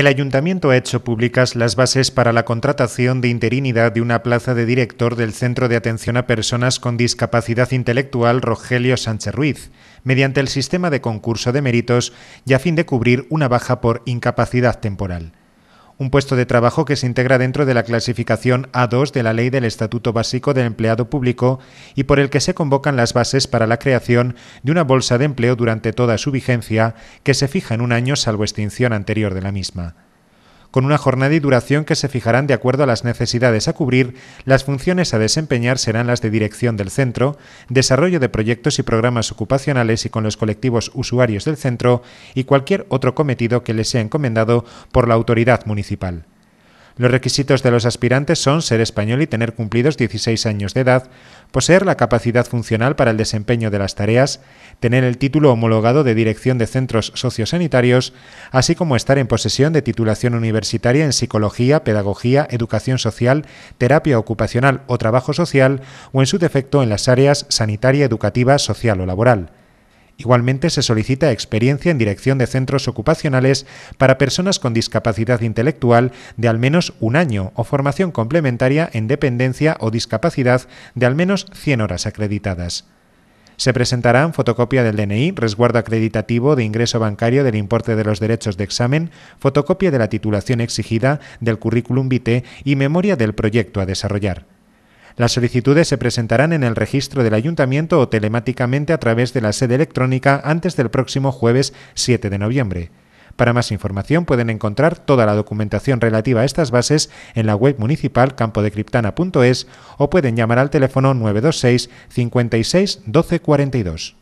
el ayuntamiento ha hecho públicas las bases para la contratación de interinidad de una plaza de director del Centro de Atención a Personas con Discapacidad Intelectual Rogelio Sánchez Ruiz, mediante el sistema de concurso de méritos y a fin de cubrir una baja por incapacidad temporal un puesto de trabajo que se integra dentro de la clasificación A2 de la Ley del Estatuto Básico del Empleado Público y por el que se convocan las bases para la creación de una bolsa de empleo durante toda su vigencia que se fija en un año salvo extinción anterior de la misma con una jornada y duración que se fijarán de acuerdo a las necesidades a cubrir, las funciones a desempeñar serán las de dirección del centro, desarrollo de proyectos y programas ocupacionales y con los colectivos usuarios del centro y cualquier otro cometido que les sea encomendado por la autoridad municipal. Los requisitos de los aspirantes son ser español y tener cumplidos 16 años de edad, poseer la capacidad funcional para el desempeño de las tareas, tener el título homologado de dirección de centros sociosanitarios, así como estar en posesión de titulación universitaria en psicología, pedagogía, educación social, terapia ocupacional o trabajo social, o en su defecto en las áreas sanitaria, educativa, social o laboral. Igualmente se solicita experiencia en dirección de centros ocupacionales para personas con discapacidad intelectual de al menos un año o formación complementaria en dependencia o discapacidad de al menos 100 horas acreditadas. Se presentarán fotocopia del DNI, resguardo acreditativo de ingreso bancario del importe de los derechos de examen, fotocopia de la titulación exigida del currículum vitae y memoria del proyecto a desarrollar. Las solicitudes se presentarán en el registro del ayuntamiento o telemáticamente a través de la sede electrónica antes del próximo jueves 7 de noviembre. Para más información pueden encontrar toda la documentación relativa a estas bases en la web municipal campodecriptana.es o pueden llamar al teléfono 926 56 12 42.